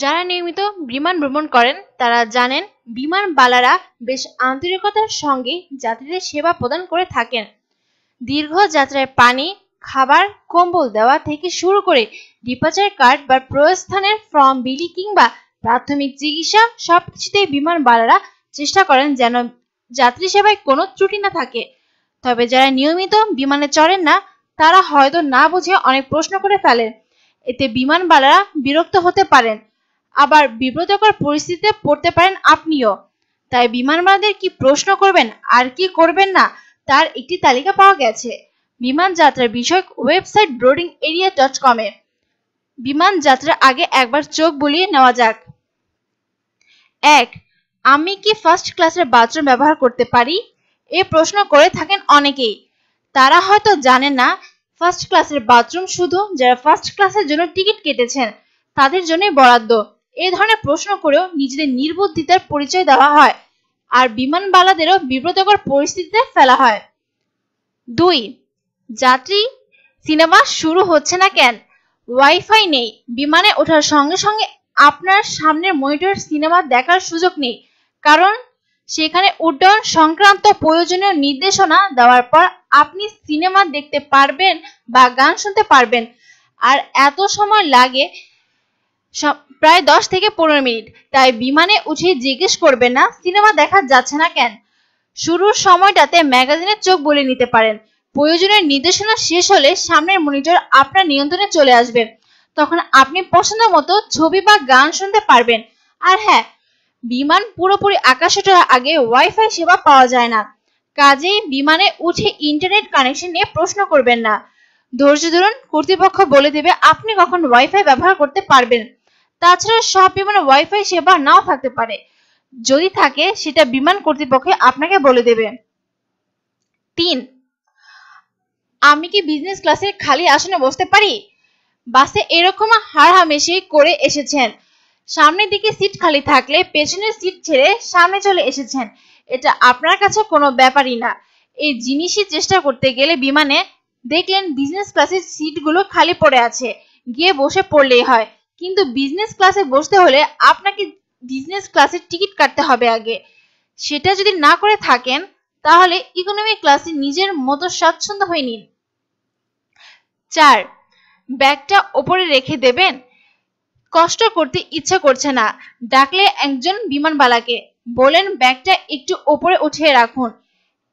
যারা নিয়মিত বিমান ভ্রমণ করেন তারা জানেন বিমান বালারা বেশ আন্তরিকতার সঙ্গে যাত্রীদের সেবা প্রদান করে থাকেন দীর্ঘ যাত্রায় পানি খাবার কম্বল দেওয়া থেকে শুরু করে ডিপাচার কার্ড বা প্রস্থানের ফর্ম বিলি কিংবা প্রাথমিক চিকিৎসা সবকিছুতেই বিমান বালারা চেষ্টা করেন যেন যাত্রী সেবায় কোনো ত্রুটি না থাকে তবে যারা নিয়মিত বিমানে চড়েন না তারা হয়তো না বুঝে অনেক প্রশ্ন করে ফেলেন এতে বিমানবালারা বিরক্ত হতে পারেন আবার বিব্রতকর পরিস্থিতিতে পড়তে পারেন আপনিও তাই বিমানবালাদের কি প্রশ্ন করবেন আর কি করবেন না তার একটি তালিকা পাওয়া গেছে বিমান যাত্রার বিষয়ক ওয়েবসাইট ব্রোডিং এরিয়া ডট কমে বিমান যাত্রার আগে একবার চোখ বুলিয়ে নেওয়া যাক এক আমি কি ফার্স্ট ক্লাসের বাথরুম ব্যবহার করতে পারি এ প্রশ্ন করে থাকেন অনেকেই তারা হয়তো জানে না ফার্স্ট ক্লাসের বাথরুম শুধু যারা ফার্স্ট ক্লাসের জন্য টিকিট কেটেছেন তাদের জন্যই বরাদ্দ এ ধরনের প্রশ্ন করেও নিজেদের নির্বুদ্ধিতার পরিচয় দেওয়া হয় আর বিমানবালাদেরও বিব্রতকর পরিস্থিতিতে ফেলা হয় দুই যাত্রী সিনেমা শুরু হচ্ছে না কেন ওয়াইফাই নেই বিমানে ওঠার সঙ্গে সঙ্গে আপনার সামনের মনিটর সিনেমা দেখার সুযোগ নেই কারণ সেখানে উড্ডয়ন সংক্রান্ত প্রয়োজনীয় নির্দেশনা দেওয়ার পর আপনি সিনেমা দেখতে পারবেন বা গান শুনতে পারবেন আর এত সময় লাগে প্রায় দশ থেকে পনেরো মিনিট তাই বিমানে উঠে জিজ্ঞেস করবে না সিনেমা দেখা যাচ্ছে না কেন শুরুর সময়টাতে ম্যাগাজিনের চোখ বলে নিতে পারেন প্রয়োজনের নির্দেশনা শেষ হলে সামনের মনিটর আপনার নিয়ন্ত্রণে চলে আসবে তখন আপনি পছন্দ মতো ছবি বা গান শুনতে পারবেন আর হ্যাঁ বিমান পুরোপুরি আকাশে ওঠার আগে ওয়াইফাই সেবা পাওয়া যায় না কাজেই বিমানে উঠে ইন্টারনেট কানেকশন নিয়ে প্রশ্ন করবেন না ধৈর্য ধরুন কর্তৃপক্ষ বলে দেবে আপনি কখন ওয়াইফাই ব্যবহার করতে পারবেন তাছাড়া সব বিমানে ওয়াইফাই সেবা নাও থাকতে পারে যদি থাকে সেটা বিমান কর্তৃপক্ষে আপনাকে বলে দেবে তিন আমি কি বিজনেস ক্লাসে খালি আসনে বসতে পারি বাসে এরকম হাড়হামেশি করে এসেছেন সামনের দিকে সিট খালি থাকলে পেছনের সিট ছেড়ে সামনে চলে এসেছেন এটা আপনার কাছে কোনো ব্যাপারই না এই জিনিসই চেষ্টা করতে গেলে বিমানে দেখলেন বিজনেস ক্লাসের সিটগুলো খালি পড়ে আছে গিয়ে বসে পড়লেই হয় কিন্তু বিজনেস ক্লাসে বসতে হলে আপনাকে বিজনেস ক্লাসের টিকিট কাটতে হবে আগে সেটা যদি না করে থাকেন তাহলে ইকোনমি ক্লাসে নিজের মতো স্বাচ্ছন্দ্য হয়ে নিন চার ব্যাগটা ওপরে রেখে দেবেন কষ্ট করতে ইচ্ছে করছে না ডাকলে একজন বিমানবালাকে বলেন ব্যাগটা একটু ওপরে উঠিয়ে রাখুন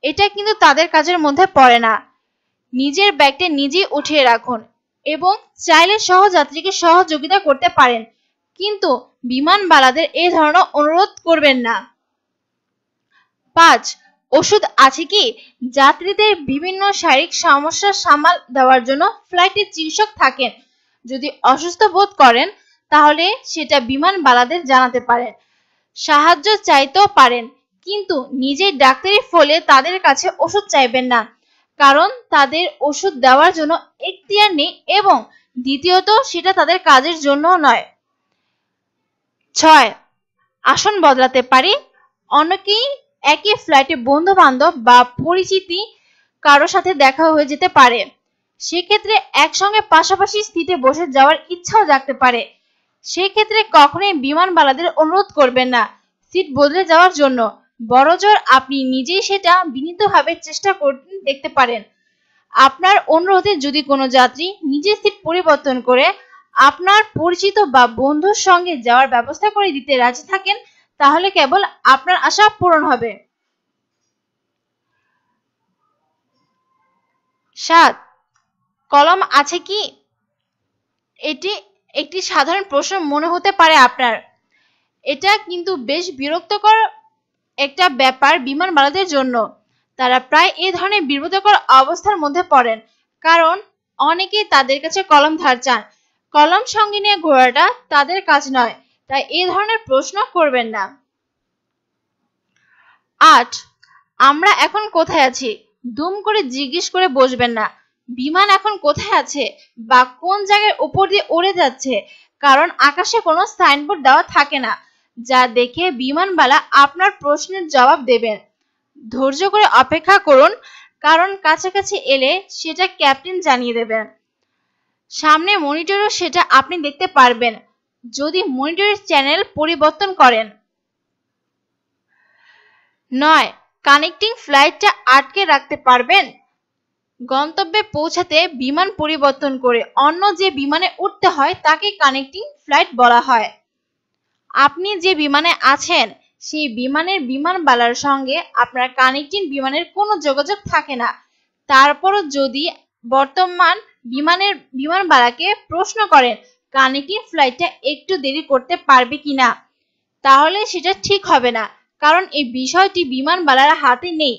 এটা কিন্তু তাদের কাজের মধ্যে পড়ে না নিজের ব্যাগটা নিজেই উঠিয়ে রাখুন এবং চাইলে সহযাত্রীকে সহযোগিতা করতে পারেন কিন্তু বিমানবালাদের এ ধরনের অনুরোধ করবেন না পাঁচ ওষুধ আছে কি যাত্রীদের বিভিন্ন শারীরিক সমস্যা সামাল দেওয়ার জন্য ফ্লাইটে চিকিৎসক থাকেন যদি অসুস্থ বোধ করেন তাহলে সেটা বিমানবালাদের জানাতে পারেন সাহায্য চাইতেও পারেন কিন্তু নিজের ডাক্তারি ফলে তাদের কাছে ওষুধ চাইবেন না কারণ তাদের ওষুধ দেওয়ার জন্য এখতিয়ার নেই এবং দ্বিতীয়ত সেটা তাদের কাজের জন্য নয় ছয় আসন বদলাতে পারি অনেকেই একই ফ্ল্যাটে বন্ধু বান্ধব বা পরিচিতি কারো সাথে দেখা হয়ে যেতে পারে সেক্ষেত্রে একসঙ্গে পাশাপাশি স্থিতে বসে যাওয়ার ইচ্ছাও জাগতে পারে সেক্ষেত্রে কখনোই বিমানবালাদের অনুরোধ করবেন না সিট বদলে যাওয়ার জন্য বড়জোর আপনি নিজেই সেটা বিনীতভাবে চেষ্টা করতে দেখতে পারেন আপনার অনুরোধে যদি কোনো যাত্রী নিজের সিট পরিবর্তন করে আপনার পরিচিত বা বন্ধুর সঙ্গে যাওয়ার ব্যবস্থা করে দিতে রাজি থাকেন তাহলে কেবল আপনার আশা পূরণ হবে সাত কলম আছে কি এটি একটি সাধারণ প্রশ্ন মনে হতে পারে আপনার এটা কিন্তু বেশ বিরক্তকর একটা ব্যাপার বিমানবালাদের জন্য তারা প্রায় এ ধরনের বিব্রতকর অবস্থার মধ্যে পড়েন কারণ অনেকেই তাদের কাছে কলম ধার চান কলম সঙ্গে নিয়ে ঘোরাটা তাদের কাজ নয় তাই এ ধরনের প্রশ্ন করবেন না আট আমরা এখন কোথায় আছি দুম করে জিজ্ঞেস করে বসবেন না বিমান এখন কোথায় আছে বা কোন জায়গার উপর দিয়ে উড়ে যাচ্ছে কারণ আকাশে কোনো সাইনবোর্ড দেওয়া থাকে না যা দেখে বিমানবালা আপনার প্রশ্নের জবাব দেবেন ধৈর্য করে অপেক্ষা করুন কারণ কাছাকাছি এলে সেটা ক্যাপ্টেন জানিয়ে দেবেন সামনে মনিটরও সেটা আপনি দেখতে পারবেন যদি মনিটরের চ্যানেল পরিবর্তন করেন নয় কানেক্টিং ফ্লাইটটা আটকে রাখতে পারবেন গন্তব্যে পৌঁছাতে বিমান পরিবর্তন করে অন্য যে বিমানে উঠতে হয় তাকে কানেক্টিং ফ্লাইট বলা হয় আপনি যে বিমানে আছেন সেই বিমানের বিমানবালার সঙ্গে আপনার কানেক্টিং বিমানের কোনো যোগাযোগ থাকে না তারপরও যদি বর্তমান বিমানের বিমানবালাকে প্রশ্ন করেন কানেক্টিং ফ্লাইটটা একটু দেরি করতে পারবে কিনা তাহলে সেটা ঠিক হবে না কারণ এই বিষয়টি বিমানবালার হাতে নেই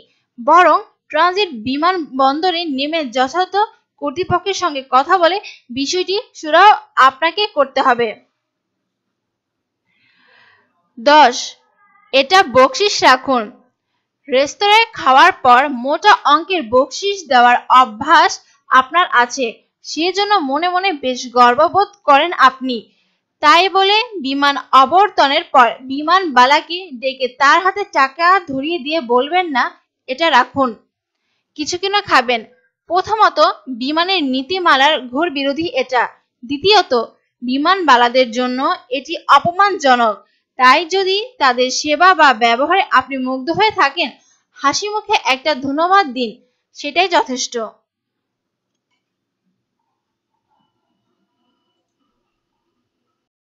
বরং ট্রানজিট বিমান বন্দরে নেমে যথাযথ কর্তৃপক্ষের সঙ্গে কথা বলে বিষয়টি সুরাও আপনাকে করতে হবে দশ এটা বকশিস রাখুন রেস্তোরাঁয় খাওয়ার পর মোটা অঙ্কের বকশিস দেওয়ার অভ্যাস আপনার আছে সেজন্য মনে মনে বেশ গর্ববোধ করেন আপনি তাই বলে বিমান অবর্তনের পর বিমান বালাকে ডেকে তার হাতে টাকা ধরিয়ে দিয়ে বলবেন না এটা রাখুন কিছু কিনা খাবেন প্রথমত বিমানের নীতিমালার ঘোর বিরোধী এটা দ্বিতীয়ত বিমান বালাদের জন্য এটি অপমানজনক তাই যদি তাদের সেবা বা ব্যবহারে আপনি মুগ্ধ হয়ে থাকেন হাসি মুখে একটা ধন্যবাদ দিন সেটাই যথেষ্ট